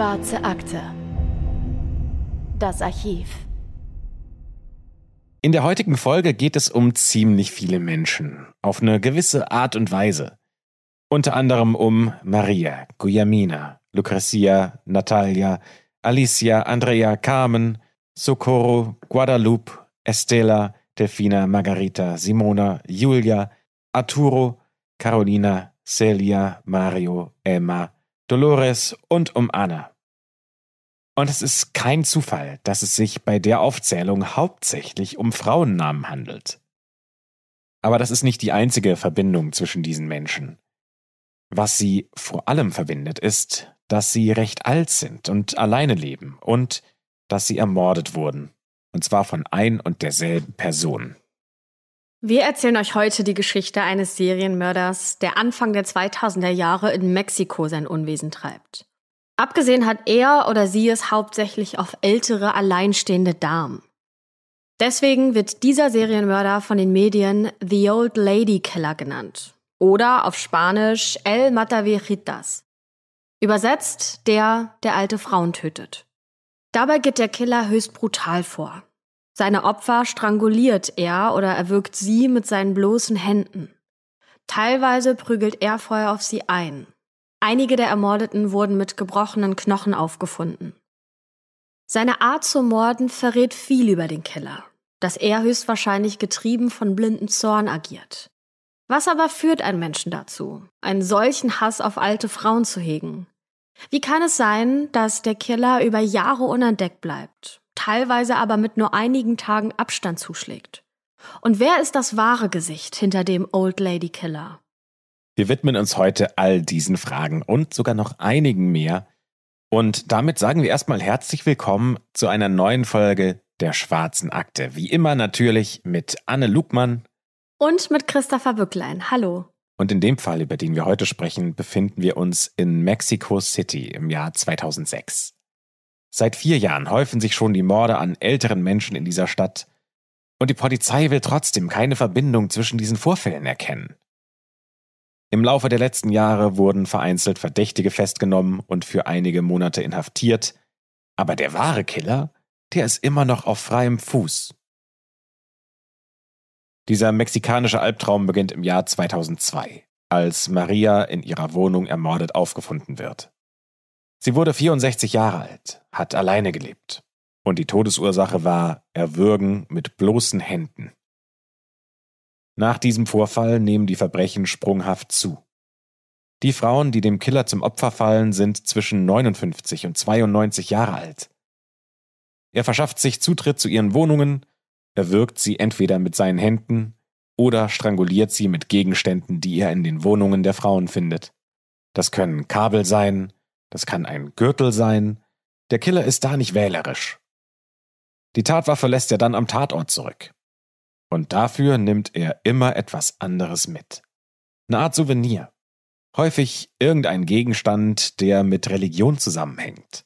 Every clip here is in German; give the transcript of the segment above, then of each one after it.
Schwarze Akte. Das Archiv. In der heutigen Folge geht es um ziemlich viele Menschen, auf eine gewisse Art und Weise. Unter anderem um Maria, Guillermina, Lucrezia, Natalia, Alicia, Andrea, Carmen, Socorro, Guadalupe, Estela, Delfina, Margarita, Simona, Julia, Arturo, Carolina, Celia, Mario, Emma, Dolores und um Anna. Und es ist kein Zufall, dass es sich bei der Aufzählung hauptsächlich um Frauennamen handelt. Aber das ist nicht die einzige Verbindung zwischen diesen Menschen. Was sie vor allem verbindet, ist, dass sie recht alt sind und alleine leben und dass sie ermordet wurden. Und zwar von ein und derselben Person. Wir erzählen euch heute die Geschichte eines Serienmörders, der Anfang der 2000er Jahre in Mexiko sein Unwesen treibt. Abgesehen hat er oder sie es hauptsächlich auf ältere, alleinstehende Damen. Deswegen wird dieser Serienmörder von den Medien The Old Lady Killer genannt oder auf Spanisch El Mataviritas. Übersetzt der, der alte Frauen tötet. Dabei geht der Killer höchst brutal vor. Seine Opfer stranguliert er oder erwürgt sie mit seinen bloßen Händen. Teilweise prügelt er Feuer auf sie ein. Einige der Ermordeten wurden mit gebrochenen Knochen aufgefunden. Seine Art zu morden verrät viel über den Killer, dass er höchstwahrscheinlich getrieben von blinden Zorn agiert. Was aber führt einen Menschen dazu, einen solchen Hass auf alte Frauen zu hegen? Wie kann es sein, dass der Killer über Jahre unentdeckt bleibt, teilweise aber mit nur einigen Tagen Abstand zuschlägt? Und wer ist das wahre Gesicht hinter dem Old Lady Killer? Wir widmen uns heute all diesen Fragen und sogar noch einigen mehr. Und damit sagen wir erstmal herzlich willkommen zu einer neuen Folge der Schwarzen Akte. Wie immer natürlich mit Anne Lugmann. Und mit Christopher Bücklein. Hallo. Und in dem Fall, über den wir heute sprechen, befinden wir uns in Mexico City im Jahr 2006. Seit vier Jahren häufen sich schon die Morde an älteren Menschen in dieser Stadt. Und die Polizei will trotzdem keine Verbindung zwischen diesen Vorfällen erkennen. Im Laufe der letzten Jahre wurden vereinzelt Verdächtige festgenommen und für einige Monate inhaftiert, aber der wahre Killer, der ist immer noch auf freiem Fuß. Dieser mexikanische Albtraum beginnt im Jahr 2002, als Maria in ihrer Wohnung ermordet aufgefunden wird. Sie wurde 64 Jahre alt, hat alleine gelebt und die Todesursache war Erwürgen mit bloßen Händen. Nach diesem Vorfall nehmen die Verbrechen sprunghaft zu. Die Frauen, die dem Killer zum Opfer fallen, sind zwischen 59 und 92 Jahre alt. Er verschafft sich Zutritt zu ihren Wohnungen, erwürgt sie entweder mit seinen Händen oder stranguliert sie mit Gegenständen, die er in den Wohnungen der Frauen findet. Das können Kabel sein, das kann ein Gürtel sein. Der Killer ist da nicht wählerisch. Die Tatwaffe lässt er dann am Tatort zurück. Und dafür nimmt er immer etwas anderes mit. Eine Art Souvenir. Häufig irgendein Gegenstand, der mit Religion zusammenhängt.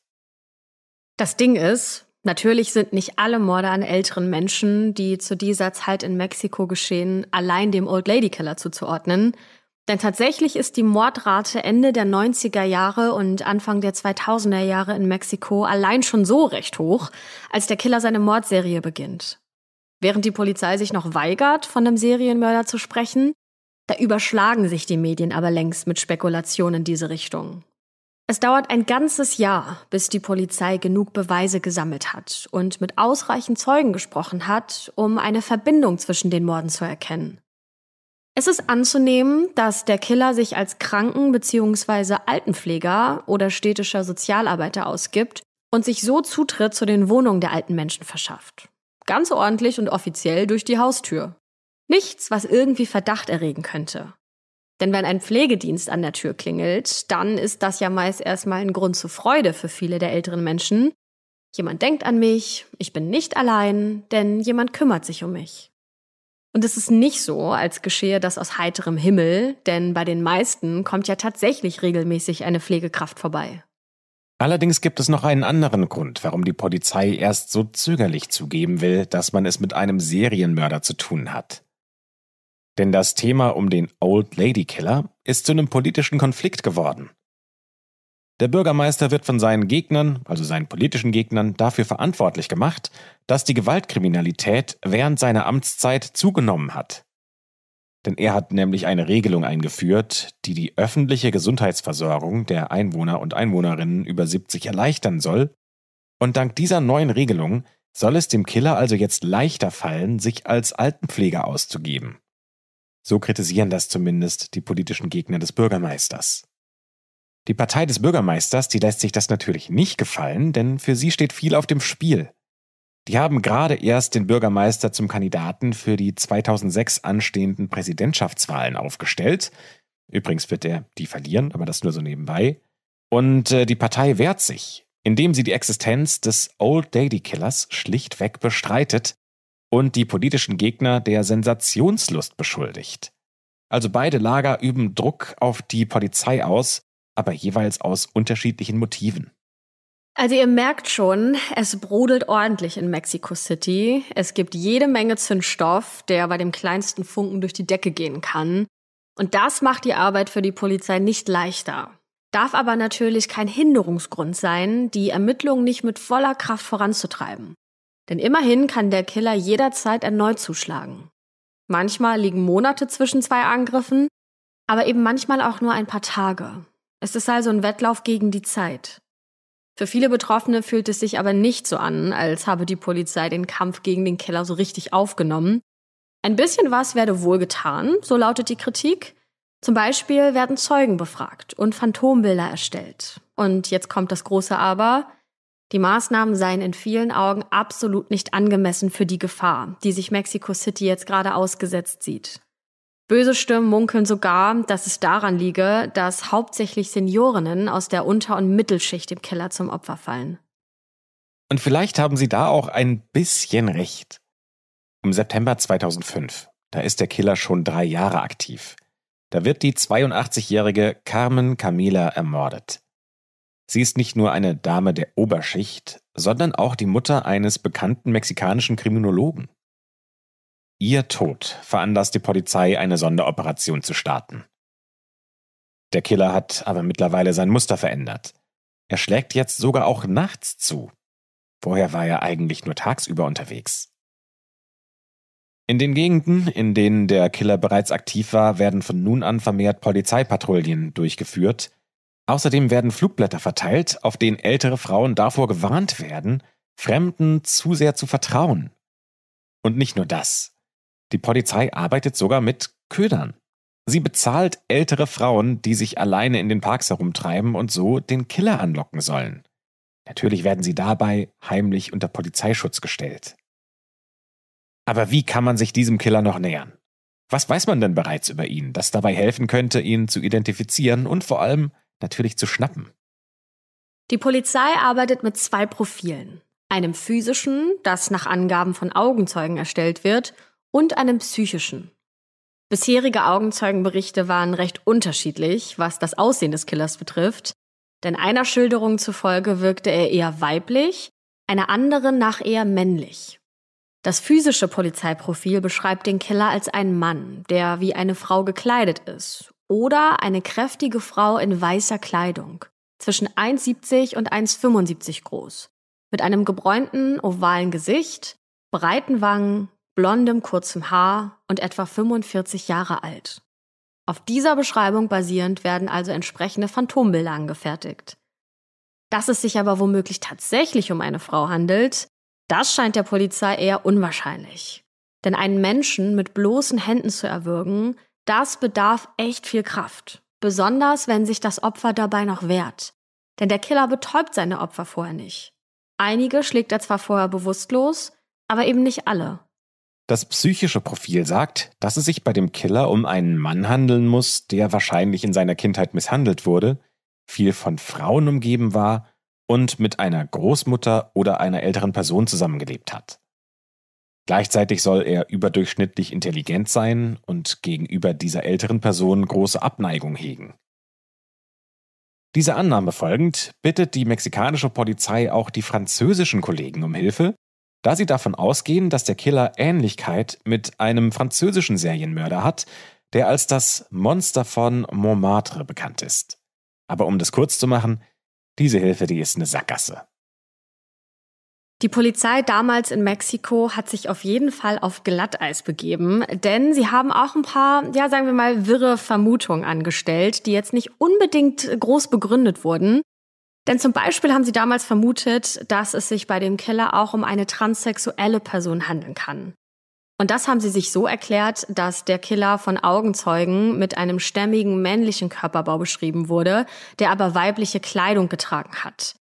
Das Ding ist, natürlich sind nicht alle Morde an älteren Menschen, die zu dieser Zeit in Mexiko geschehen, allein dem Old Lady Killer zuzuordnen. Denn tatsächlich ist die Mordrate Ende der 90er Jahre und Anfang der 2000er Jahre in Mexiko allein schon so recht hoch, als der Killer seine Mordserie beginnt. Während die Polizei sich noch weigert, von einem Serienmörder zu sprechen, da überschlagen sich die Medien aber längst mit Spekulationen in diese Richtung. Es dauert ein ganzes Jahr, bis die Polizei genug Beweise gesammelt hat und mit ausreichend Zeugen gesprochen hat, um eine Verbindung zwischen den Morden zu erkennen. Es ist anzunehmen, dass der Killer sich als Kranken- bzw. Altenpfleger oder städtischer Sozialarbeiter ausgibt und sich so Zutritt zu den Wohnungen der alten Menschen verschafft. Ganz ordentlich und offiziell durch die Haustür. Nichts, was irgendwie Verdacht erregen könnte. Denn wenn ein Pflegedienst an der Tür klingelt, dann ist das ja meist erstmal ein Grund zur Freude für viele der älteren Menschen. Jemand denkt an mich, ich bin nicht allein, denn jemand kümmert sich um mich. Und es ist nicht so, als geschehe das aus heiterem Himmel, denn bei den meisten kommt ja tatsächlich regelmäßig eine Pflegekraft vorbei. Allerdings gibt es noch einen anderen Grund, warum die Polizei erst so zögerlich zugeben will, dass man es mit einem Serienmörder zu tun hat. Denn das Thema um den Old Lady Killer ist zu einem politischen Konflikt geworden. Der Bürgermeister wird von seinen Gegnern, also seinen politischen Gegnern, dafür verantwortlich gemacht, dass die Gewaltkriminalität während seiner Amtszeit zugenommen hat. Denn er hat nämlich eine Regelung eingeführt, die die öffentliche Gesundheitsversorgung der Einwohner und Einwohnerinnen über 70 erleichtern soll. Und dank dieser neuen Regelung soll es dem Killer also jetzt leichter fallen, sich als Altenpfleger auszugeben. So kritisieren das zumindest die politischen Gegner des Bürgermeisters. Die Partei des Bürgermeisters, die lässt sich das natürlich nicht gefallen, denn für sie steht viel auf dem Spiel. Die haben gerade erst den Bürgermeister zum Kandidaten für die 2006 anstehenden Präsidentschaftswahlen aufgestellt. Übrigens wird er die verlieren, aber das nur so nebenbei. Und äh, die Partei wehrt sich, indem sie die Existenz des Old Lady Killers schlichtweg bestreitet und die politischen Gegner der Sensationslust beschuldigt. Also beide Lager üben Druck auf die Polizei aus, aber jeweils aus unterschiedlichen Motiven. Also ihr merkt schon, es brodelt ordentlich in Mexico City. Es gibt jede Menge Zündstoff, der bei dem kleinsten Funken durch die Decke gehen kann. Und das macht die Arbeit für die Polizei nicht leichter. Darf aber natürlich kein Hinderungsgrund sein, die Ermittlungen nicht mit voller Kraft voranzutreiben. Denn immerhin kann der Killer jederzeit erneut zuschlagen. Manchmal liegen Monate zwischen zwei Angriffen, aber eben manchmal auch nur ein paar Tage. Es ist also ein Wettlauf gegen die Zeit. Für viele Betroffene fühlt es sich aber nicht so an, als habe die Polizei den Kampf gegen den Keller so richtig aufgenommen. Ein bisschen was werde wohl getan, so lautet die Kritik. Zum Beispiel werden Zeugen befragt und Phantombilder erstellt. Und jetzt kommt das große Aber. Die Maßnahmen seien in vielen Augen absolut nicht angemessen für die Gefahr, die sich Mexico City jetzt gerade ausgesetzt sieht. Böse Stimmen munkeln sogar, dass es daran liege, dass hauptsächlich Seniorinnen aus der Unter- und Mittelschicht im Keller zum Opfer fallen. Und vielleicht haben sie da auch ein bisschen recht. Im September 2005, da ist der Killer schon drei Jahre aktiv. Da wird die 82-jährige Carmen Camila ermordet. Sie ist nicht nur eine Dame der Oberschicht, sondern auch die Mutter eines bekannten mexikanischen Kriminologen. Ihr Tod veranlasst die Polizei, eine Sonderoperation zu starten. Der Killer hat aber mittlerweile sein Muster verändert. Er schlägt jetzt sogar auch nachts zu. Vorher war er eigentlich nur tagsüber unterwegs. In den Gegenden, in denen der Killer bereits aktiv war, werden von nun an vermehrt Polizeipatrouillen durchgeführt. Außerdem werden Flugblätter verteilt, auf denen ältere Frauen davor gewarnt werden, Fremden zu sehr zu vertrauen. Und nicht nur das. Die Polizei arbeitet sogar mit Ködern. Sie bezahlt ältere Frauen, die sich alleine in den Parks herumtreiben und so den Killer anlocken sollen. Natürlich werden sie dabei heimlich unter Polizeischutz gestellt. Aber wie kann man sich diesem Killer noch nähern? Was weiß man denn bereits über ihn, das dabei helfen könnte, ihn zu identifizieren und vor allem natürlich zu schnappen? Die Polizei arbeitet mit zwei Profilen. Einem physischen, das nach Angaben von Augenzeugen erstellt wird, und einem psychischen. Bisherige Augenzeugenberichte waren recht unterschiedlich, was das Aussehen des Killers betrifft, denn einer Schilderung zufolge wirkte er eher weiblich, einer anderen nach eher männlich. Das physische Polizeiprofil beschreibt den Killer als einen Mann, der wie eine Frau gekleidet ist oder eine kräftige Frau in weißer Kleidung, zwischen 1,70 und 1,75 groß, mit einem gebräunten, ovalen Gesicht, breiten Wangen, blondem kurzem Haar und etwa 45 Jahre alt. Auf dieser Beschreibung basierend werden also entsprechende Phantombilder angefertigt. Dass es sich aber womöglich tatsächlich um eine Frau handelt, das scheint der Polizei eher unwahrscheinlich. Denn einen Menschen mit bloßen Händen zu erwürgen, das bedarf echt viel Kraft. Besonders wenn sich das Opfer dabei noch wehrt. Denn der Killer betäubt seine Opfer vorher nicht. Einige schlägt er zwar vorher bewusstlos, aber eben nicht alle. Das psychische Profil sagt, dass es sich bei dem Killer um einen Mann handeln muss, der wahrscheinlich in seiner Kindheit misshandelt wurde, viel von Frauen umgeben war und mit einer Großmutter oder einer älteren Person zusammengelebt hat. Gleichzeitig soll er überdurchschnittlich intelligent sein und gegenüber dieser älteren Person große Abneigung hegen. Dieser Annahme folgend bittet die mexikanische Polizei auch die französischen Kollegen um Hilfe, da sie davon ausgehen, dass der Killer Ähnlichkeit mit einem französischen Serienmörder hat, der als das Monster von Montmartre bekannt ist. Aber um das kurz zu machen, diese Hilfe, die ist eine Sackgasse. Die Polizei damals in Mexiko hat sich auf jeden Fall auf Glatteis begeben, denn sie haben auch ein paar, ja, sagen wir mal, wirre Vermutungen angestellt, die jetzt nicht unbedingt groß begründet wurden. Denn zum Beispiel haben sie damals vermutet, dass es sich bei dem Killer auch um eine transsexuelle Person handeln kann. Und das haben sie sich so erklärt, dass der Killer von Augenzeugen mit einem stämmigen männlichen Körperbau beschrieben wurde, der aber weibliche Kleidung getragen hat.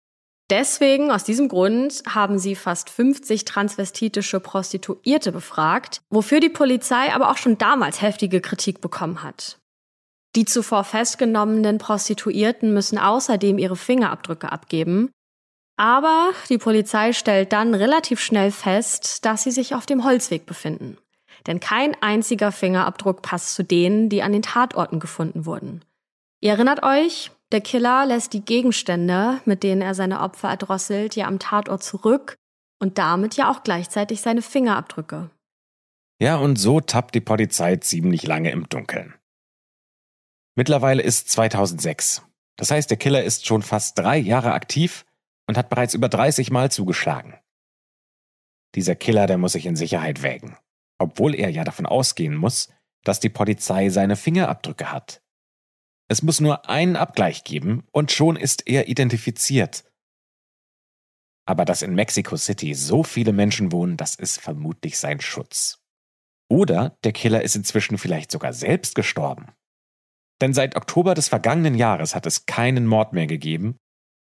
Deswegen, aus diesem Grund, haben sie fast 50 transvestitische Prostituierte befragt, wofür die Polizei aber auch schon damals heftige Kritik bekommen hat. Die zuvor festgenommenen Prostituierten müssen außerdem ihre Fingerabdrücke abgeben. Aber die Polizei stellt dann relativ schnell fest, dass sie sich auf dem Holzweg befinden. Denn kein einziger Fingerabdruck passt zu denen, die an den Tatorten gefunden wurden. Ihr erinnert euch, der Killer lässt die Gegenstände, mit denen er seine Opfer erdrosselt, ja am Tatort zurück und damit ja auch gleichzeitig seine Fingerabdrücke. Ja, und so tappt die Polizei ziemlich lange im Dunkeln. Mittlerweile ist 2006. Das heißt, der Killer ist schon fast drei Jahre aktiv und hat bereits über 30 Mal zugeschlagen. Dieser Killer, der muss sich in Sicherheit wägen, obwohl er ja davon ausgehen muss, dass die Polizei seine Fingerabdrücke hat. Es muss nur einen Abgleich geben und schon ist er identifiziert. Aber dass in Mexico City so viele Menschen wohnen, das ist vermutlich sein Schutz. Oder der Killer ist inzwischen vielleicht sogar selbst gestorben. Denn seit Oktober des vergangenen Jahres hat es keinen Mord mehr gegeben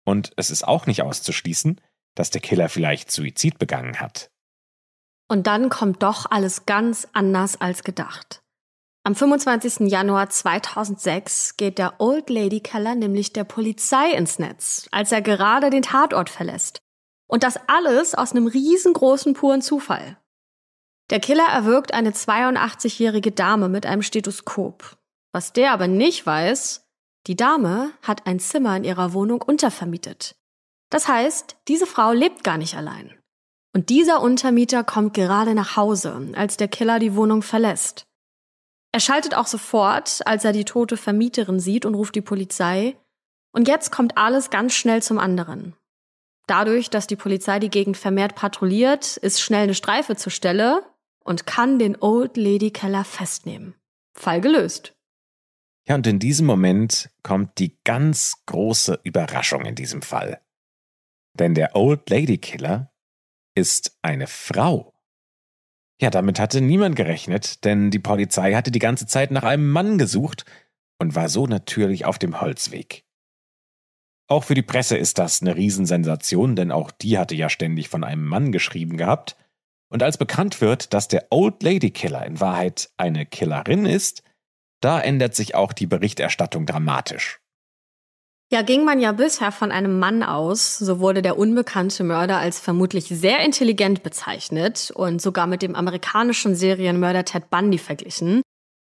und es ist auch nicht auszuschließen, dass der Killer vielleicht Suizid begangen hat. Und dann kommt doch alles ganz anders als gedacht. Am 25. Januar 2006 geht der Old Lady Keller nämlich der Polizei ins Netz, als er gerade den Tatort verlässt. Und das alles aus einem riesengroßen puren Zufall. Der Killer erwürgt eine 82-jährige Dame mit einem Stethoskop. Was der aber nicht weiß, die Dame hat ein Zimmer in ihrer Wohnung untervermietet. Das heißt, diese Frau lebt gar nicht allein. Und dieser Untermieter kommt gerade nach Hause, als der Killer die Wohnung verlässt. Er schaltet auch sofort, als er die tote Vermieterin sieht und ruft die Polizei. Und jetzt kommt alles ganz schnell zum anderen. Dadurch, dass die Polizei die Gegend vermehrt patrouilliert, ist schnell eine Streife zur Stelle und kann den Old Lady Keller festnehmen. Fall gelöst. Ja, und in diesem Moment kommt die ganz große Überraschung in diesem Fall. Denn der Old Lady Killer ist eine Frau. Ja, damit hatte niemand gerechnet, denn die Polizei hatte die ganze Zeit nach einem Mann gesucht und war so natürlich auf dem Holzweg. Auch für die Presse ist das eine Riesensensation, denn auch die hatte ja ständig von einem Mann geschrieben gehabt. Und als bekannt wird, dass der Old Lady Killer in Wahrheit eine Killerin ist, da ändert sich auch die Berichterstattung dramatisch. Ja, ging man ja bisher von einem Mann aus, so wurde der unbekannte Mörder als vermutlich sehr intelligent bezeichnet und sogar mit dem amerikanischen Serienmörder Ted Bundy verglichen,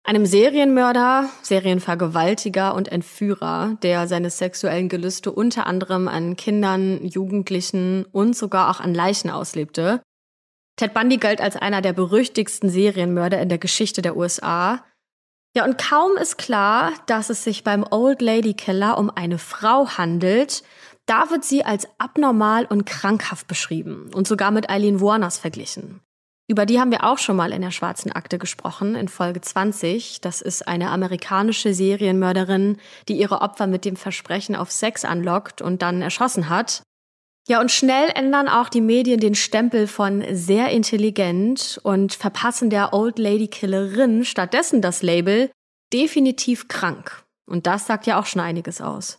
einem Serienmörder, Serienvergewaltiger und Entführer, der seine sexuellen Gelüste unter anderem an Kindern, Jugendlichen und sogar auch an Leichen auslebte. Ted Bundy galt als einer der berüchtigsten Serienmörder in der Geschichte der USA ja, und kaum ist klar, dass es sich beim Old Lady Killer um eine Frau handelt, da wird sie als abnormal und krankhaft beschrieben und sogar mit Eileen Warners verglichen. Über die haben wir auch schon mal in der Schwarzen Akte gesprochen, in Folge 20. Das ist eine amerikanische Serienmörderin, die ihre Opfer mit dem Versprechen auf Sex anlockt und dann erschossen hat. Ja, und schnell ändern auch die Medien den Stempel von sehr intelligent und verpassen der Old Lady Killerin stattdessen das Label definitiv krank. Und das sagt ja auch schon einiges aus.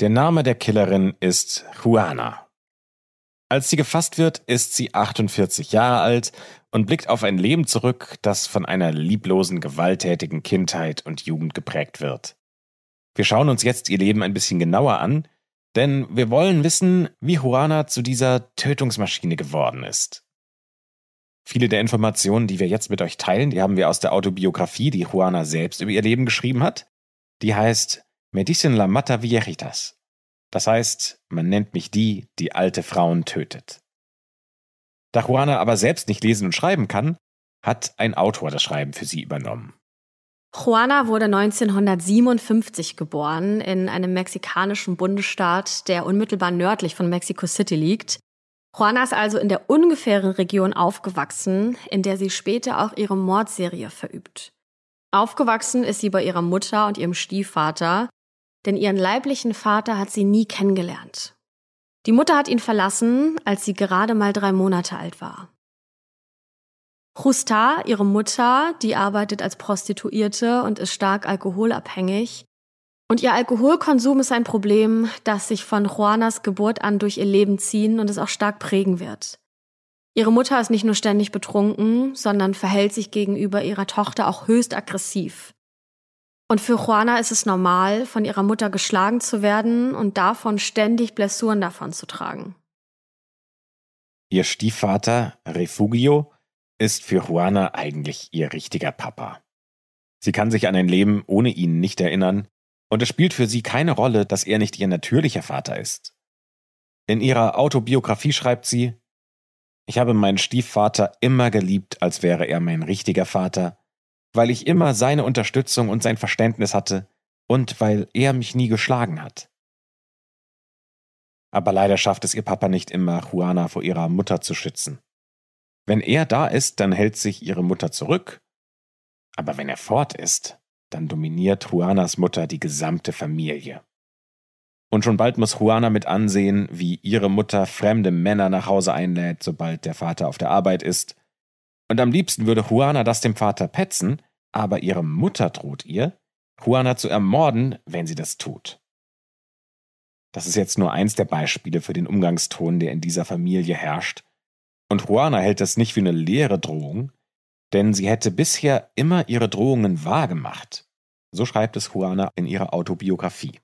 Der Name der Killerin ist Juana. Als sie gefasst wird, ist sie 48 Jahre alt und blickt auf ein Leben zurück, das von einer lieblosen, gewalttätigen Kindheit und Jugend geprägt wird. Wir schauen uns jetzt ihr Leben ein bisschen genauer an denn wir wollen wissen, wie Juana zu dieser Tötungsmaschine geworden ist. Viele der Informationen, die wir jetzt mit euch teilen, die haben wir aus der Autobiografie, die Juana selbst über ihr Leben geschrieben hat. Die heißt Medicin la Mata Viejitas. Das heißt, man nennt mich die, die alte Frauen tötet. Da Juana aber selbst nicht lesen und schreiben kann, hat ein Autor das Schreiben für sie übernommen. Juana wurde 1957 geboren in einem mexikanischen Bundesstaat, der unmittelbar nördlich von Mexico City liegt. Juana ist also in der ungefähren Region aufgewachsen, in der sie später auch ihre Mordserie verübt. Aufgewachsen ist sie bei ihrer Mutter und ihrem Stiefvater, denn ihren leiblichen Vater hat sie nie kennengelernt. Die Mutter hat ihn verlassen, als sie gerade mal drei Monate alt war. Justa, ihre Mutter, die arbeitet als Prostituierte und ist stark alkoholabhängig. Und ihr Alkoholkonsum ist ein Problem, das sich von Juanas Geburt an durch ihr Leben ziehen und es auch stark prägen wird. Ihre Mutter ist nicht nur ständig betrunken, sondern verhält sich gegenüber ihrer Tochter auch höchst aggressiv. Und für Juana ist es normal, von ihrer Mutter geschlagen zu werden und davon ständig Blessuren davon zu tragen. Ihr Stiefvater Refugio ist für Juana eigentlich ihr richtiger Papa. Sie kann sich an ein Leben ohne ihn nicht erinnern, und es spielt für sie keine Rolle, dass er nicht ihr natürlicher Vater ist. In ihrer Autobiografie schreibt sie, ich habe meinen Stiefvater immer geliebt, als wäre er mein richtiger Vater, weil ich immer seine Unterstützung und sein Verständnis hatte und weil er mich nie geschlagen hat. Aber leider schafft es ihr Papa nicht immer, Juana vor ihrer Mutter zu schützen. Wenn er da ist, dann hält sich ihre Mutter zurück. Aber wenn er fort ist, dann dominiert Juanas Mutter die gesamte Familie. Und schon bald muss Juana mit ansehen, wie ihre Mutter fremde Männer nach Hause einlädt, sobald der Vater auf der Arbeit ist. Und am liebsten würde Juana das dem Vater petzen, aber ihre Mutter droht ihr, Juana zu ermorden, wenn sie das tut. Das ist jetzt nur eins der Beispiele für den Umgangston, der in dieser Familie herrscht. Und Juana hält das nicht für eine leere Drohung, denn sie hätte bisher immer ihre Drohungen wahrgemacht. So schreibt es Juana in ihrer Autobiografie.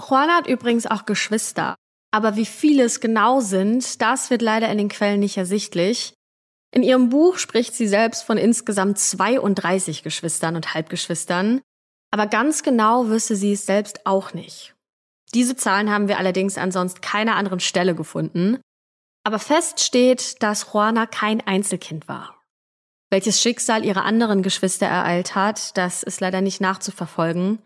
Juana hat übrigens auch Geschwister, aber wie viele es genau sind, das wird leider in den Quellen nicht ersichtlich. In ihrem Buch spricht sie selbst von insgesamt 32 Geschwistern und Halbgeschwistern, aber ganz genau wüsste sie es selbst auch nicht. Diese Zahlen haben wir allerdings ansonsten keiner anderen Stelle gefunden. Aber fest steht, dass Juana kein Einzelkind war. Welches Schicksal ihre anderen Geschwister ereilt hat, das ist leider nicht nachzuverfolgen.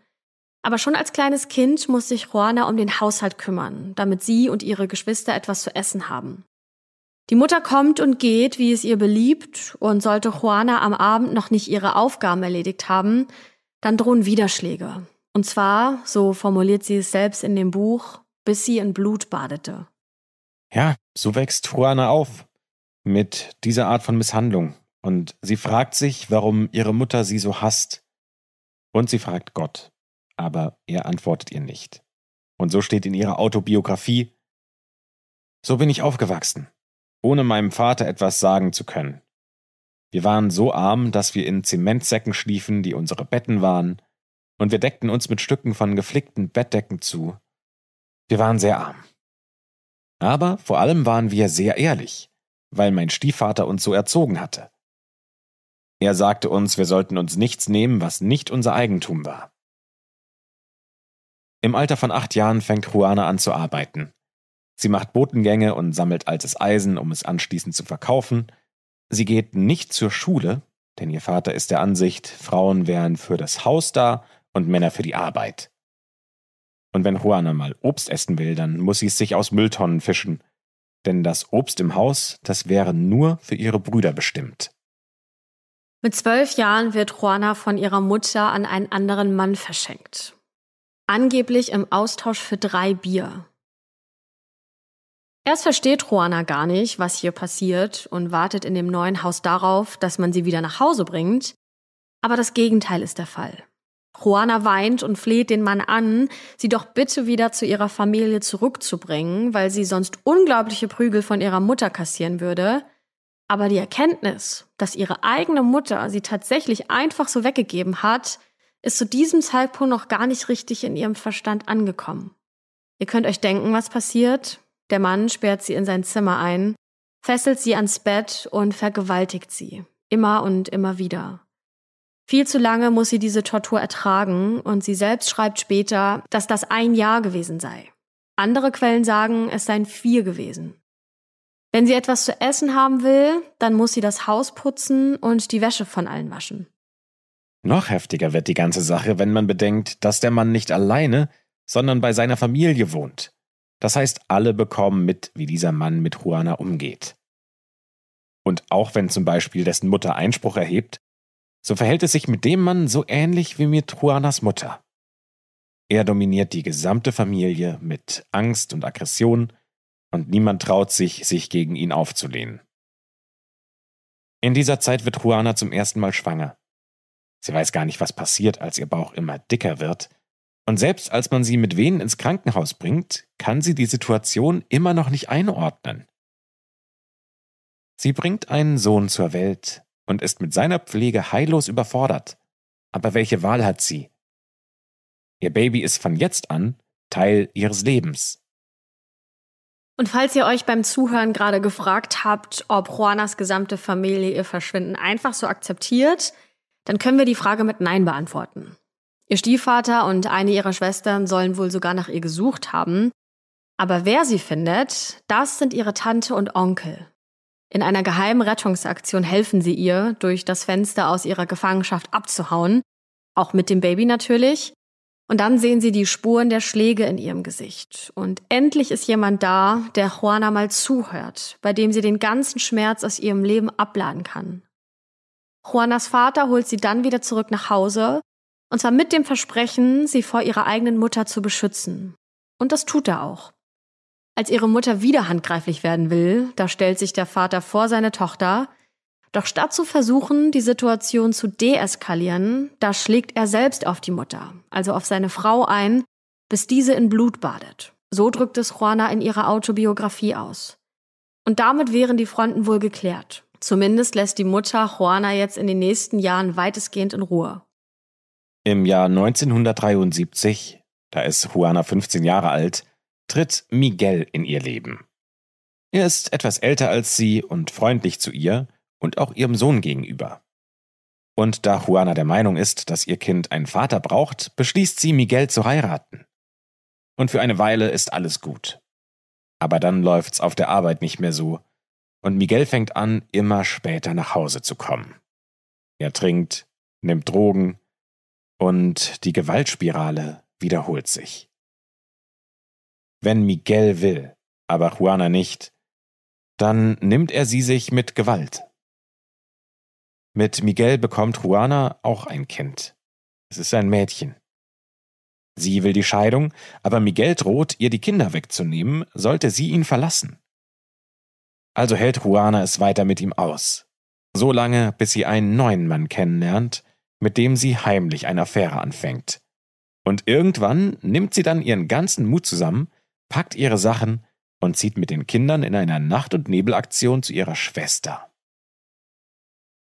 Aber schon als kleines Kind muss sich Juana um den Haushalt kümmern, damit sie und ihre Geschwister etwas zu essen haben. Die Mutter kommt und geht, wie es ihr beliebt, und sollte Juana am Abend noch nicht ihre Aufgaben erledigt haben, dann drohen Widerschläge. Und zwar, so formuliert sie es selbst in dem Buch, bis sie in Blut badete. Ja, so wächst Juana auf mit dieser Art von Misshandlung. Und sie fragt sich, warum ihre Mutter sie so hasst. Und sie fragt Gott. Aber er antwortet ihr nicht. Und so steht in ihrer Autobiografie, so bin ich aufgewachsen, ohne meinem Vater etwas sagen zu können. Wir waren so arm, dass wir in Zementsäcken schliefen, die unsere Betten waren, und wir deckten uns mit Stücken von geflickten Bettdecken zu. Wir waren sehr arm. Aber vor allem waren wir sehr ehrlich, weil mein Stiefvater uns so erzogen hatte. Er sagte uns, wir sollten uns nichts nehmen, was nicht unser Eigentum war. Im Alter von acht Jahren fängt Juana an zu arbeiten. Sie macht Botengänge und sammelt altes Eisen, um es anschließend zu verkaufen. Sie geht nicht zur Schule, denn ihr Vater ist der Ansicht, Frauen wären für das Haus da und Männer für die Arbeit. Und wenn Juana mal Obst essen will, dann muss sie es sich aus Mülltonnen fischen. Denn das Obst im Haus, das wäre nur für ihre Brüder bestimmt. Mit zwölf Jahren wird Juana von ihrer Mutter an einen anderen Mann verschenkt. Angeblich im Austausch für drei Bier. Erst versteht Juana gar nicht, was hier passiert und wartet in dem neuen Haus darauf, dass man sie wieder nach Hause bringt. Aber das Gegenteil ist der Fall. Juana weint und fleht den Mann an, sie doch bitte wieder zu ihrer Familie zurückzubringen, weil sie sonst unglaubliche Prügel von ihrer Mutter kassieren würde. Aber die Erkenntnis, dass ihre eigene Mutter sie tatsächlich einfach so weggegeben hat, ist zu diesem Zeitpunkt noch gar nicht richtig in ihrem Verstand angekommen. Ihr könnt euch denken, was passiert. Der Mann sperrt sie in sein Zimmer ein, fesselt sie ans Bett und vergewaltigt sie. Immer und immer wieder. Viel zu lange muss sie diese Tortur ertragen und sie selbst schreibt später, dass das ein Jahr gewesen sei. Andere Quellen sagen, es seien vier gewesen. Wenn sie etwas zu essen haben will, dann muss sie das Haus putzen und die Wäsche von allen waschen. Noch heftiger wird die ganze Sache, wenn man bedenkt, dass der Mann nicht alleine, sondern bei seiner Familie wohnt. Das heißt, alle bekommen mit, wie dieser Mann mit Juana umgeht. Und auch wenn zum Beispiel dessen Mutter Einspruch erhebt, so verhält es sich mit dem Mann so ähnlich wie mit Juanas Mutter. Er dominiert die gesamte Familie mit Angst und Aggression und niemand traut sich, sich gegen ihn aufzulehnen. In dieser Zeit wird Juana zum ersten Mal schwanger. Sie weiß gar nicht, was passiert, als ihr Bauch immer dicker wird. Und selbst als man sie mit Wehen ins Krankenhaus bringt, kann sie die Situation immer noch nicht einordnen. Sie bringt einen Sohn zur Welt, und ist mit seiner Pflege heillos überfordert. Aber welche Wahl hat sie? Ihr Baby ist von jetzt an Teil ihres Lebens. Und falls ihr euch beim Zuhören gerade gefragt habt, ob Juanas gesamte Familie ihr Verschwinden einfach so akzeptiert, dann können wir die Frage mit Nein beantworten. Ihr Stiefvater und eine ihrer Schwestern sollen wohl sogar nach ihr gesucht haben. Aber wer sie findet, das sind ihre Tante und Onkel. In einer geheimen Rettungsaktion helfen sie ihr, durch das Fenster aus ihrer Gefangenschaft abzuhauen, auch mit dem Baby natürlich. Und dann sehen sie die Spuren der Schläge in ihrem Gesicht. Und endlich ist jemand da, der Juana mal zuhört, bei dem sie den ganzen Schmerz aus ihrem Leben abladen kann. Juanas Vater holt sie dann wieder zurück nach Hause, und zwar mit dem Versprechen, sie vor ihrer eigenen Mutter zu beschützen. Und das tut er auch. Als ihre Mutter wieder handgreiflich werden will, da stellt sich der Vater vor seine Tochter. Doch statt zu versuchen, die Situation zu deeskalieren, da schlägt er selbst auf die Mutter, also auf seine Frau ein, bis diese in Blut badet. So drückt es Juana in ihrer Autobiografie aus. Und damit wären die Fronten wohl geklärt. Zumindest lässt die Mutter Juana jetzt in den nächsten Jahren weitestgehend in Ruhe. Im Jahr 1973, da ist Juana 15 Jahre alt, tritt Miguel in ihr Leben. Er ist etwas älter als sie und freundlich zu ihr und auch ihrem Sohn gegenüber. Und da Juana der Meinung ist, dass ihr Kind einen Vater braucht, beschließt sie, Miguel zu heiraten. Und für eine Weile ist alles gut. Aber dann läuft's auf der Arbeit nicht mehr so, und Miguel fängt an, immer später nach Hause zu kommen. Er trinkt, nimmt Drogen, und die Gewaltspirale wiederholt sich. Wenn Miguel will, aber Juana nicht, dann nimmt er sie sich mit Gewalt. Mit Miguel bekommt Juana auch ein Kind. Es ist ein Mädchen. Sie will die Scheidung, aber Miguel droht, ihr die Kinder wegzunehmen, sollte sie ihn verlassen. Also hält Juana es weiter mit ihm aus. So lange, bis sie einen neuen Mann kennenlernt, mit dem sie heimlich eine Affäre anfängt. Und irgendwann nimmt sie dann ihren ganzen Mut zusammen packt ihre Sachen und zieht mit den Kindern in einer Nacht- und Nebelaktion zu ihrer Schwester.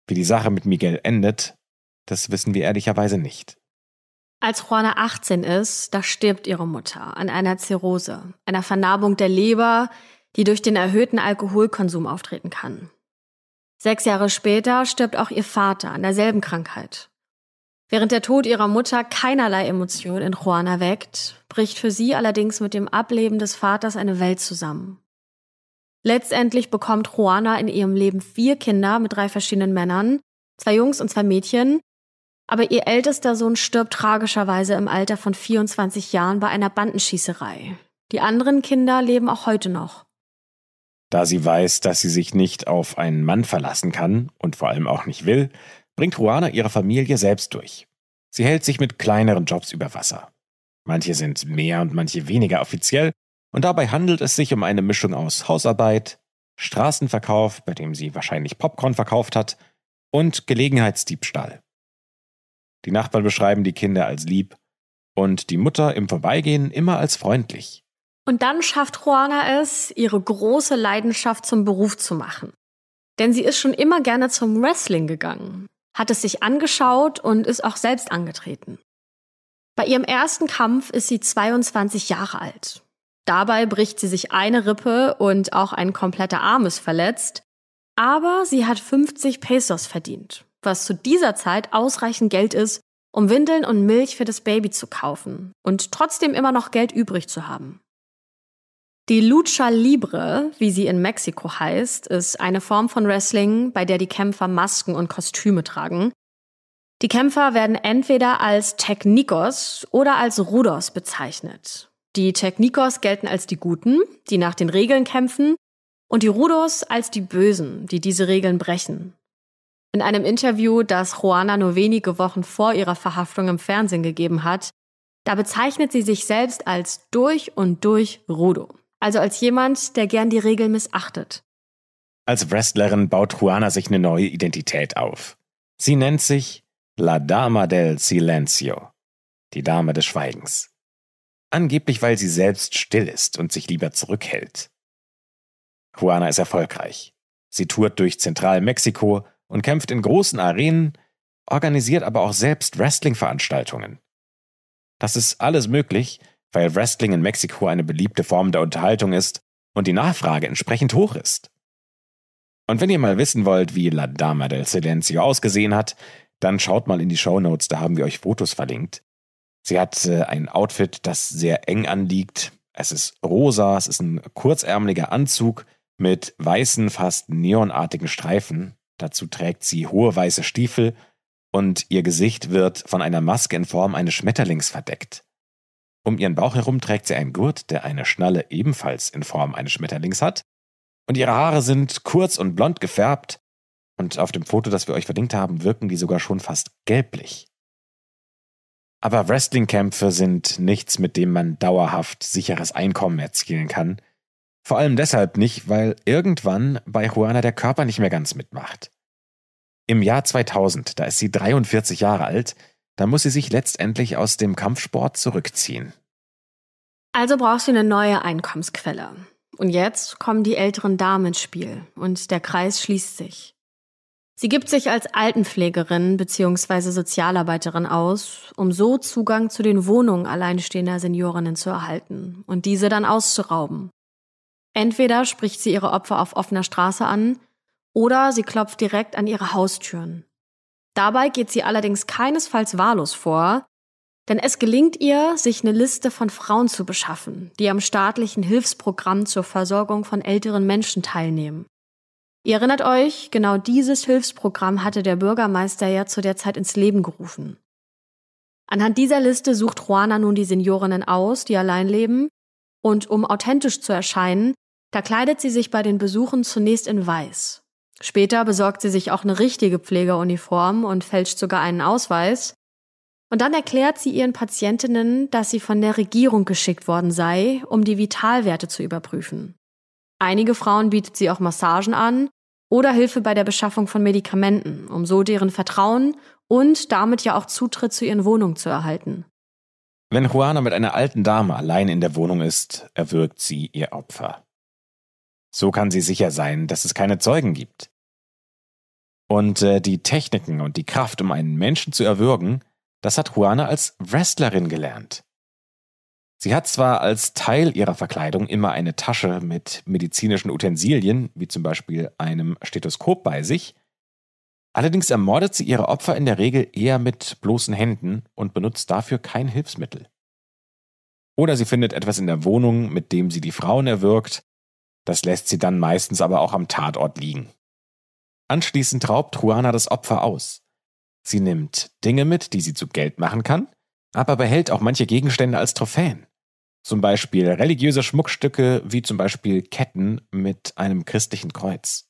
Wie die Sache mit Miguel endet, das wissen wir ehrlicherweise nicht. Als Juana 18 ist, da stirbt ihre Mutter an einer Zirrhose, einer Vernarbung der Leber, die durch den erhöhten Alkoholkonsum auftreten kann. Sechs Jahre später stirbt auch ihr Vater an derselben Krankheit. Während der Tod ihrer Mutter keinerlei Emotion in Juana weckt, bricht für sie allerdings mit dem Ableben des Vaters eine Welt zusammen. Letztendlich bekommt Juana in ihrem Leben vier Kinder mit drei verschiedenen Männern, zwei Jungs und zwei Mädchen, aber ihr ältester Sohn stirbt tragischerweise im Alter von 24 Jahren bei einer Bandenschießerei. Die anderen Kinder leben auch heute noch. Da sie weiß, dass sie sich nicht auf einen Mann verlassen kann und vor allem auch nicht will, bringt Juana ihre Familie selbst durch. Sie hält sich mit kleineren Jobs über Wasser. Manche sind mehr und manche weniger offiziell, und dabei handelt es sich um eine Mischung aus Hausarbeit, Straßenverkauf, bei dem sie wahrscheinlich Popcorn verkauft hat, und Gelegenheitsdiebstahl. Die Nachbarn beschreiben die Kinder als lieb und die Mutter im Vorbeigehen immer als freundlich. Und dann schafft Juana es, ihre große Leidenschaft zum Beruf zu machen. Denn sie ist schon immer gerne zum Wrestling gegangen hat es sich angeschaut und ist auch selbst angetreten. Bei ihrem ersten Kampf ist sie 22 Jahre alt. Dabei bricht sie sich eine Rippe und auch ein kompletter Arm ist verletzt. Aber sie hat 50 Pesos verdient, was zu dieser Zeit ausreichend Geld ist, um Windeln und Milch für das Baby zu kaufen und trotzdem immer noch Geld übrig zu haben. Die Lucha Libre, wie sie in Mexiko heißt, ist eine Form von Wrestling, bei der die Kämpfer Masken und Kostüme tragen. Die Kämpfer werden entweder als Technikos oder als Rudos bezeichnet. Die Technikos gelten als die Guten, die nach den Regeln kämpfen, und die Rudos als die Bösen, die diese Regeln brechen. In einem Interview, das Juana nur wenige Wochen vor ihrer Verhaftung im Fernsehen gegeben hat, da bezeichnet sie sich selbst als durch und durch Rudo also als jemand, der gern die Regeln missachtet. Als Wrestlerin baut Juana sich eine neue Identität auf. Sie nennt sich La Dama del Silencio, die Dame des Schweigens. Angeblich, weil sie selbst still ist und sich lieber zurückhält. Juana ist erfolgreich. Sie tourt durch Zentralmexiko und kämpft in großen Arenen, organisiert aber auch selbst Wrestling-Veranstaltungen. Das ist alles möglich, weil Wrestling in Mexiko eine beliebte Form der Unterhaltung ist und die Nachfrage entsprechend hoch ist. Und wenn ihr mal wissen wollt, wie La Dama del Silencio ausgesehen hat, dann schaut mal in die Show Notes, da haben wir euch Fotos verlinkt. Sie hat äh, ein Outfit, das sehr eng anliegt. Es ist rosa, es ist ein kurzärmeliger Anzug mit weißen, fast neonartigen Streifen. Dazu trägt sie hohe weiße Stiefel und ihr Gesicht wird von einer Maske in Form eines Schmetterlings verdeckt. Um ihren Bauch herum trägt sie einen Gurt, der eine Schnalle ebenfalls in Form eines Schmetterlings hat. Und ihre Haare sind kurz und blond gefärbt. Und auf dem Foto, das wir euch verlinkt haben, wirken die sogar schon fast gelblich. Aber Wrestlingkämpfe sind nichts, mit dem man dauerhaft sicheres Einkommen erzielen kann. Vor allem deshalb nicht, weil irgendwann bei Juana der Körper nicht mehr ganz mitmacht. Im Jahr 2000, da ist sie 43 Jahre alt, da muss sie sich letztendlich aus dem Kampfsport zurückziehen. Also brauchst du eine neue Einkommensquelle. Und jetzt kommen die älteren Damen ins Spiel und der Kreis schließt sich. Sie gibt sich als Altenpflegerin bzw. Sozialarbeiterin aus, um so Zugang zu den Wohnungen alleinstehender Seniorinnen zu erhalten und diese dann auszurauben. Entweder spricht sie ihre Opfer auf offener Straße an oder sie klopft direkt an ihre Haustüren. Dabei geht sie allerdings keinesfalls wahllos vor, denn es gelingt ihr, sich eine Liste von Frauen zu beschaffen, die am staatlichen Hilfsprogramm zur Versorgung von älteren Menschen teilnehmen. Ihr erinnert euch, genau dieses Hilfsprogramm hatte der Bürgermeister ja zu der Zeit ins Leben gerufen. Anhand dieser Liste sucht Juana nun die Seniorinnen aus, die allein leben, und um authentisch zu erscheinen, da kleidet sie sich bei den Besuchen zunächst in weiß. Später besorgt sie sich auch eine richtige Pflegeuniform und fälscht sogar einen Ausweis, und dann erklärt sie ihren Patientinnen, dass sie von der Regierung geschickt worden sei, um die Vitalwerte zu überprüfen. Einige Frauen bietet sie auch Massagen an oder Hilfe bei der Beschaffung von Medikamenten, um so deren Vertrauen und damit ja auch Zutritt zu ihren Wohnungen zu erhalten. Wenn Juana mit einer alten Dame allein in der Wohnung ist, erwürgt sie ihr Opfer. So kann sie sicher sein, dass es keine Zeugen gibt. Und äh, die Techniken und die Kraft, um einen Menschen zu erwürgen, das hat Juana als Wrestlerin gelernt. Sie hat zwar als Teil ihrer Verkleidung immer eine Tasche mit medizinischen Utensilien, wie zum Beispiel einem Stethoskop bei sich, allerdings ermordet sie ihre Opfer in der Regel eher mit bloßen Händen und benutzt dafür kein Hilfsmittel. Oder sie findet etwas in der Wohnung, mit dem sie die Frauen erwürgt, das lässt sie dann meistens aber auch am Tatort liegen. Anschließend raubt Juana das Opfer aus. Sie nimmt Dinge mit, die sie zu Geld machen kann, aber behält auch manche Gegenstände als Trophäen. Zum Beispiel religiöse Schmuckstücke wie zum Beispiel Ketten mit einem christlichen Kreuz.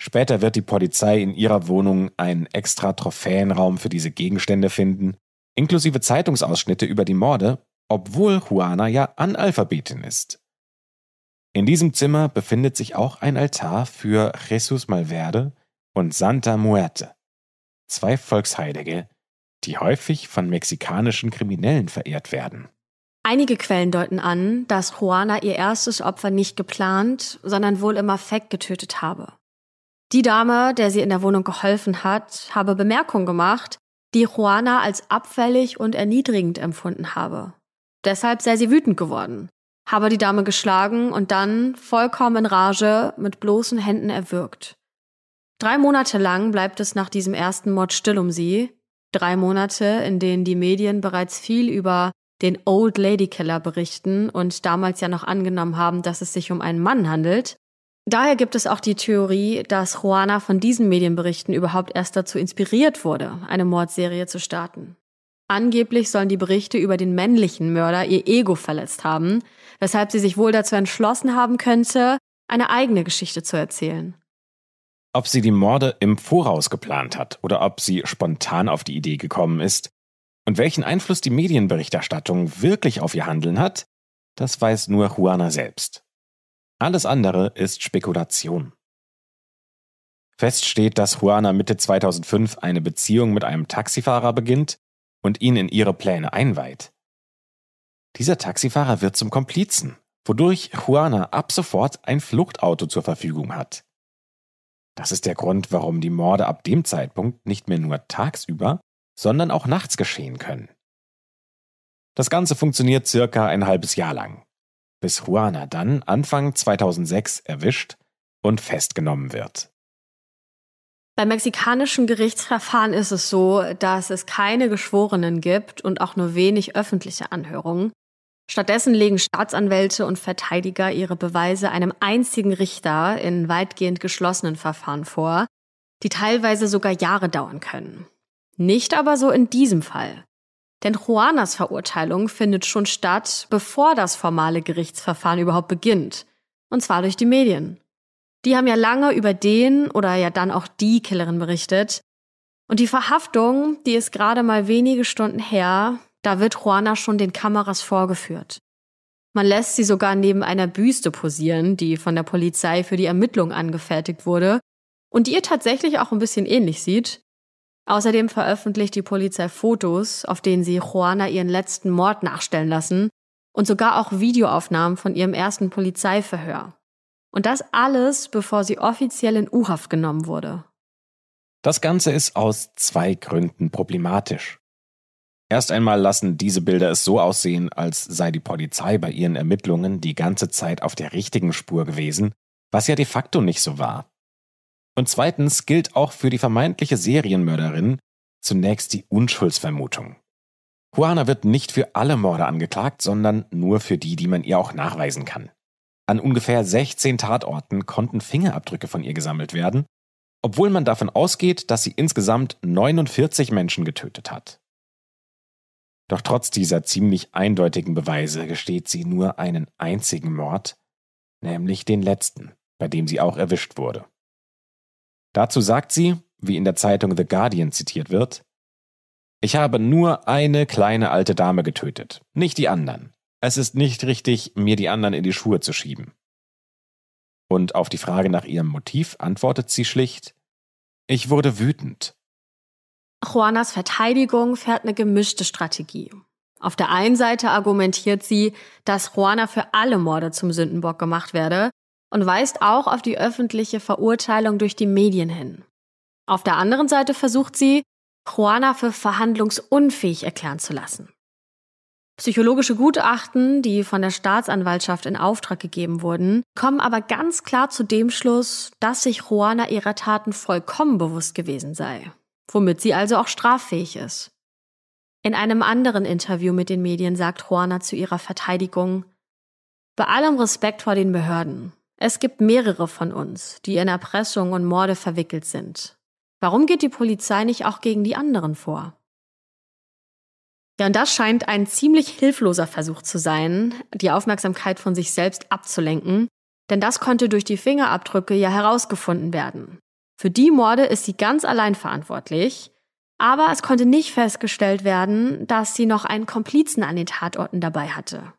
Später wird die Polizei in ihrer Wohnung einen extra Trophäenraum für diese Gegenstände finden, inklusive Zeitungsausschnitte über die Morde, obwohl Juana ja Analphabetin ist. In diesem Zimmer befindet sich auch ein Altar für Jesus Malverde und Santa Muerte zwei Volksheilige, die häufig von mexikanischen Kriminellen verehrt werden. Einige Quellen deuten an, dass Juana ihr erstes Opfer nicht geplant, sondern wohl im Affekt getötet habe. Die Dame, der sie in der Wohnung geholfen hat, habe Bemerkungen gemacht, die Juana als abfällig und erniedrigend empfunden habe. Deshalb sei sie wütend geworden, habe die Dame geschlagen und dann, vollkommen in Rage, mit bloßen Händen erwürgt. Drei Monate lang bleibt es nach diesem ersten Mord still um sie. Drei Monate, in denen die Medien bereits viel über den Old Lady Killer berichten und damals ja noch angenommen haben, dass es sich um einen Mann handelt. Daher gibt es auch die Theorie, dass Juana von diesen Medienberichten überhaupt erst dazu inspiriert wurde, eine Mordserie zu starten. Angeblich sollen die Berichte über den männlichen Mörder ihr Ego verletzt haben, weshalb sie sich wohl dazu entschlossen haben könnte, eine eigene Geschichte zu erzählen ob sie die Morde im Voraus geplant hat oder ob sie spontan auf die Idee gekommen ist. Und welchen Einfluss die Medienberichterstattung wirklich auf ihr Handeln hat, das weiß nur Juana selbst. Alles andere ist Spekulation. Fest steht, dass Juana Mitte 2005 eine Beziehung mit einem Taxifahrer beginnt und ihn in ihre Pläne einweiht. Dieser Taxifahrer wird zum Komplizen, wodurch Juana ab sofort ein Fluchtauto zur Verfügung hat. Das ist der Grund, warum die Morde ab dem Zeitpunkt nicht mehr nur tagsüber, sondern auch nachts geschehen können. Das Ganze funktioniert circa ein halbes Jahr lang, bis Juana dann Anfang 2006 erwischt und festgenommen wird. Beim mexikanischen Gerichtsverfahren ist es so, dass es keine Geschworenen gibt und auch nur wenig öffentliche Anhörungen, Stattdessen legen Staatsanwälte und Verteidiger ihre Beweise einem einzigen Richter in weitgehend geschlossenen Verfahren vor, die teilweise sogar Jahre dauern können. Nicht aber so in diesem Fall. Denn Juanas Verurteilung findet schon statt, bevor das formale Gerichtsverfahren überhaupt beginnt. Und zwar durch die Medien. Die haben ja lange über den oder ja dann auch die Killerin berichtet. Und die Verhaftung, die ist gerade mal wenige Stunden her, da wird Juana schon den Kameras vorgeführt. Man lässt sie sogar neben einer Büste posieren, die von der Polizei für die Ermittlung angefertigt wurde und die ihr tatsächlich auch ein bisschen ähnlich sieht. Außerdem veröffentlicht die Polizei Fotos, auf denen sie Juana ihren letzten Mord nachstellen lassen und sogar auch Videoaufnahmen von ihrem ersten Polizeiverhör. Und das alles, bevor sie offiziell in U-Haft genommen wurde. Das Ganze ist aus zwei Gründen problematisch. Erst einmal lassen diese Bilder es so aussehen, als sei die Polizei bei ihren Ermittlungen die ganze Zeit auf der richtigen Spur gewesen, was ja de facto nicht so war. Und zweitens gilt auch für die vermeintliche Serienmörderin zunächst die Unschuldsvermutung. Juana wird nicht für alle Morde angeklagt, sondern nur für die, die man ihr auch nachweisen kann. An ungefähr 16 Tatorten konnten Fingerabdrücke von ihr gesammelt werden, obwohl man davon ausgeht, dass sie insgesamt 49 Menschen getötet hat. Doch trotz dieser ziemlich eindeutigen Beweise gesteht sie nur einen einzigen Mord, nämlich den letzten, bei dem sie auch erwischt wurde. Dazu sagt sie, wie in der Zeitung The Guardian zitiert wird, ich habe nur eine kleine alte Dame getötet, nicht die anderen. Es ist nicht richtig, mir die anderen in die Schuhe zu schieben. Und auf die Frage nach ihrem Motiv antwortet sie schlicht Ich wurde wütend. Juanas Verteidigung fährt eine gemischte Strategie. Auf der einen Seite argumentiert sie, dass Juana für alle Morde zum Sündenbock gemacht werde und weist auch auf die öffentliche Verurteilung durch die Medien hin. Auf der anderen Seite versucht sie, Juana für verhandlungsunfähig erklären zu lassen. Psychologische Gutachten, die von der Staatsanwaltschaft in Auftrag gegeben wurden, kommen aber ganz klar zu dem Schluss, dass sich Juana ihrer Taten vollkommen bewusst gewesen sei womit sie also auch straffähig ist. In einem anderen Interview mit den Medien sagt Juana zu ihrer Verteidigung, bei allem Respekt vor den Behörden. Es gibt mehrere von uns, die in Erpressung und Morde verwickelt sind. Warum geht die Polizei nicht auch gegen die anderen vor? Ja, und das scheint ein ziemlich hilfloser Versuch zu sein, die Aufmerksamkeit von sich selbst abzulenken, denn das konnte durch die Fingerabdrücke ja herausgefunden werden. Für die Morde ist sie ganz allein verantwortlich, aber es konnte nicht festgestellt werden, dass sie noch einen Komplizen an den Tatorten dabei hatte.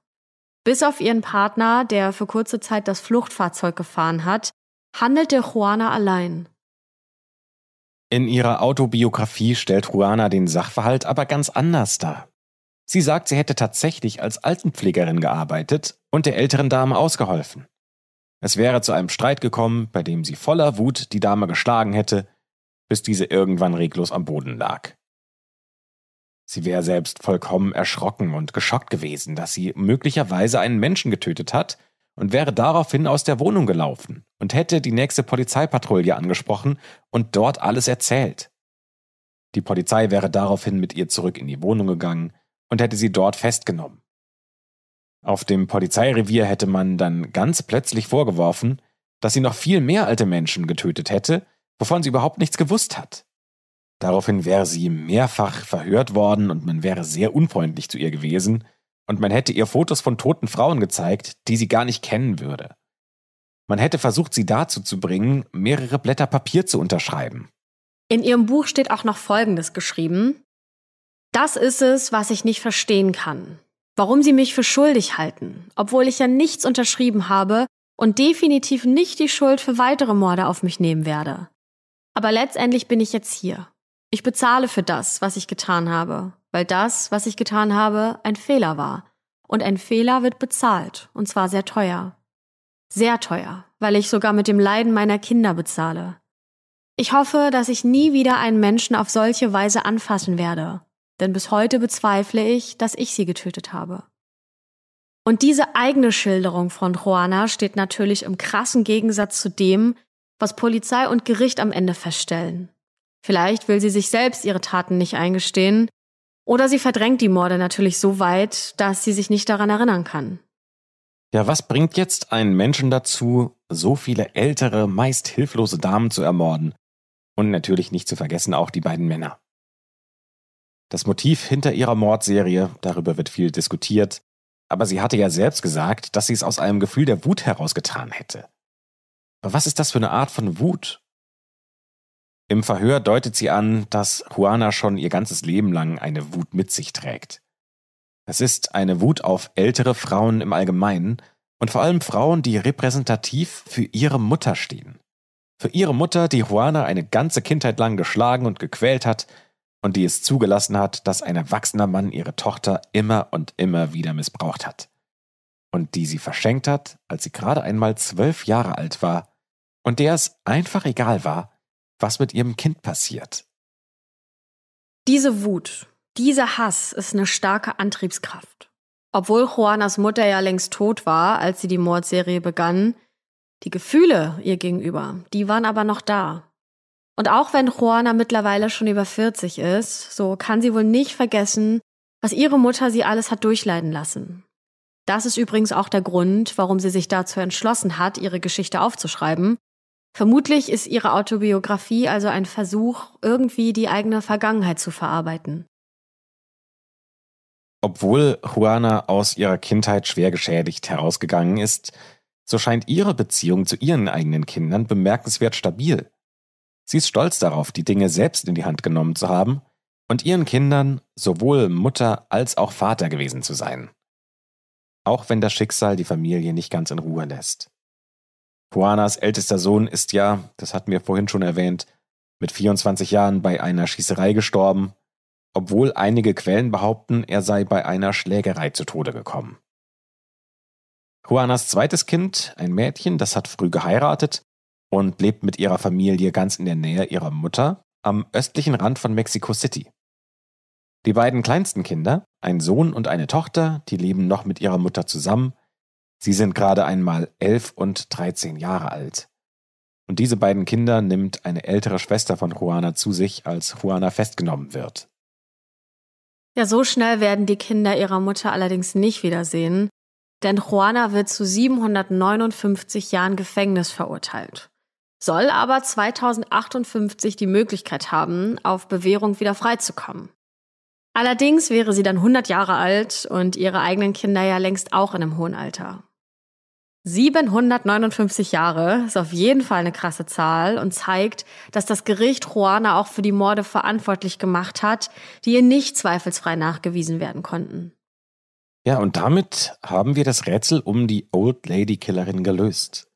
Bis auf ihren Partner, der für kurze Zeit das Fluchtfahrzeug gefahren hat, handelte Juana allein. In ihrer Autobiografie stellt Juana den Sachverhalt aber ganz anders dar. Sie sagt, sie hätte tatsächlich als Altenpflegerin gearbeitet und der älteren Dame ausgeholfen. Es wäre zu einem Streit gekommen, bei dem sie voller Wut die Dame geschlagen hätte, bis diese irgendwann reglos am Boden lag. Sie wäre selbst vollkommen erschrocken und geschockt gewesen, dass sie möglicherweise einen Menschen getötet hat und wäre daraufhin aus der Wohnung gelaufen und hätte die nächste Polizeipatrouille angesprochen und dort alles erzählt. Die Polizei wäre daraufhin mit ihr zurück in die Wohnung gegangen und hätte sie dort festgenommen. Auf dem Polizeirevier hätte man dann ganz plötzlich vorgeworfen, dass sie noch viel mehr alte Menschen getötet hätte, wovon sie überhaupt nichts gewusst hat. Daraufhin wäre sie mehrfach verhört worden und man wäre sehr unfreundlich zu ihr gewesen, und man hätte ihr Fotos von toten Frauen gezeigt, die sie gar nicht kennen würde. Man hätte versucht, sie dazu zu bringen, mehrere Blätter Papier zu unterschreiben. In ihrem Buch steht auch noch Folgendes geschrieben. Das ist es, was ich nicht verstehen kann warum sie mich für schuldig halten, obwohl ich ja nichts unterschrieben habe und definitiv nicht die Schuld für weitere Morde auf mich nehmen werde. Aber letztendlich bin ich jetzt hier. Ich bezahle für das, was ich getan habe, weil das, was ich getan habe, ein Fehler war. Und ein Fehler wird bezahlt, und zwar sehr teuer. Sehr teuer, weil ich sogar mit dem Leiden meiner Kinder bezahle. Ich hoffe, dass ich nie wieder einen Menschen auf solche Weise anfassen werde denn bis heute bezweifle ich, dass ich sie getötet habe. Und diese eigene Schilderung von Juana steht natürlich im krassen Gegensatz zu dem, was Polizei und Gericht am Ende feststellen. Vielleicht will sie sich selbst ihre Taten nicht eingestehen, oder sie verdrängt die Morde natürlich so weit, dass sie sich nicht daran erinnern kann. Ja, was bringt jetzt einen Menschen dazu, so viele ältere, meist hilflose Damen zu ermorden? Und natürlich nicht zu vergessen auch die beiden Männer. Das Motiv hinter ihrer Mordserie, darüber wird viel diskutiert, aber sie hatte ja selbst gesagt, dass sie es aus einem Gefühl der Wut herausgetan hätte. Aber was ist das für eine Art von Wut? Im Verhör deutet sie an, dass Juana schon ihr ganzes Leben lang eine Wut mit sich trägt. Es ist eine Wut auf ältere Frauen im Allgemeinen und vor allem Frauen, die repräsentativ für ihre Mutter stehen. Für ihre Mutter, die Juana eine ganze Kindheit lang geschlagen und gequält hat, und die es zugelassen hat, dass ein erwachsener Mann ihre Tochter immer und immer wieder missbraucht hat. Und die sie verschenkt hat, als sie gerade einmal zwölf Jahre alt war und der es einfach egal war, was mit ihrem Kind passiert. Diese Wut, dieser Hass ist eine starke Antriebskraft. Obwohl Juanas Mutter ja längst tot war, als sie die Mordserie begann, die Gefühle ihr gegenüber, die waren aber noch da. Und auch wenn Juana mittlerweile schon über 40 ist, so kann sie wohl nicht vergessen, was ihre Mutter sie alles hat durchleiden lassen. Das ist übrigens auch der Grund, warum sie sich dazu entschlossen hat, ihre Geschichte aufzuschreiben. Vermutlich ist ihre Autobiografie also ein Versuch, irgendwie die eigene Vergangenheit zu verarbeiten. Obwohl Juana aus ihrer Kindheit schwer geschädigt herausgegangen ist, so scheint ihre Beziehung zu ihren eigenen Kindern bemerkenswert stabil. Sie ist stolz darauf, die Dinge selbst in die Hand genommen zu haben und ihren Kindern sowohl Mutter als auch Vater gewesen zu sein. Auch wenn das Schicksal die Familie nicht ganz in Ruhe lässt. Juanas ältester Sohn ist ja, das hatten wir vorhin schon erwähnt, mit 24 Jahren bei einer Schießerei gestorben, obwohl einige Quellen behaupten, er sei bei einer Schlägerei zu Tode gekommen. Juanas zweites Kind, ein Mädchen, das hat früh geheiratet und lebt mit ihrer Familie ganz in der Nähe ihrer Mutter am östlichen Rand von Mexico City. Die beiden kleinsten Kinder, ein Sohn und eine Tochter, die leben noch mit ihrer Mutter zusammen. Sie sind gerade einmal elf und dreizehn Jahre alt. Und diese beiden Kinder nimmt eine ältere Schwester von Juana zu sich, als Juana festgenommen wird. Ja, so schnell werden die Kinder ihrer Mutter allerdings nicht wiedersehen, denn Juana wird zu 759 Jahren Gefängnis verurteilt soll aber 2058 die Möglichkeit haben, auf Bewährung wieder freizukommen. Allerdings wäre sie dann 100 Jahre alt und ihre eigenen Kinder ja längst auch in einem hohen Alter. 759 Jahre ist auf jeden Fall eine krasse Zahl und zeigt, dass das Gericht Juana auch für die Morde verantwortlich gemacht hat, die ihr nicht zweifelsfrei nachgewiesen werden konnten. Ja, und damit haben wir das Rätsel um die Old Lady Killerin gelöst.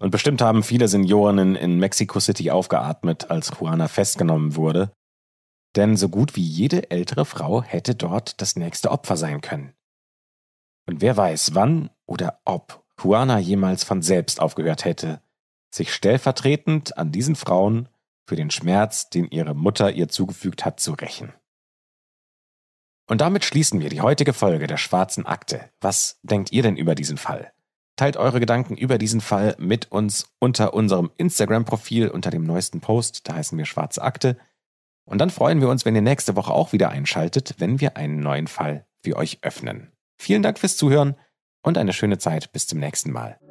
Und bestimmt haben viele Senioren in, in Mexico City aufgeatmet, als Juana festgenommen wurde. Denn so gut wie jede ältere Frau hätte dort das nächste Opfer sein können. Und wer weiß, wann oder ob Juana jemals von selbst aufgehört hätte, sich stellvertretend an diesen Frauen für den Schmerz, den ihre Mutter ihr zugefügt hat, zu rächen. Und damit schließen wir die heutige Folge der Schwarzen Akte. Was denkt ihr denn über diesen Fall? Teilt eure Gedanken über diesen Fall mit uns unter unserem Instagram-Profil, unter dem neuesten Post, da heißen wir Schwarze Akte. Und dann freuen wir uns, wenn ihr nächste Woche auch wieder einschaltet, wenn wir einen neuen Fall für euch öffnen. Vielen Dank fürs Zuhören und eine schöne Zeit bis zum nächsten Mal.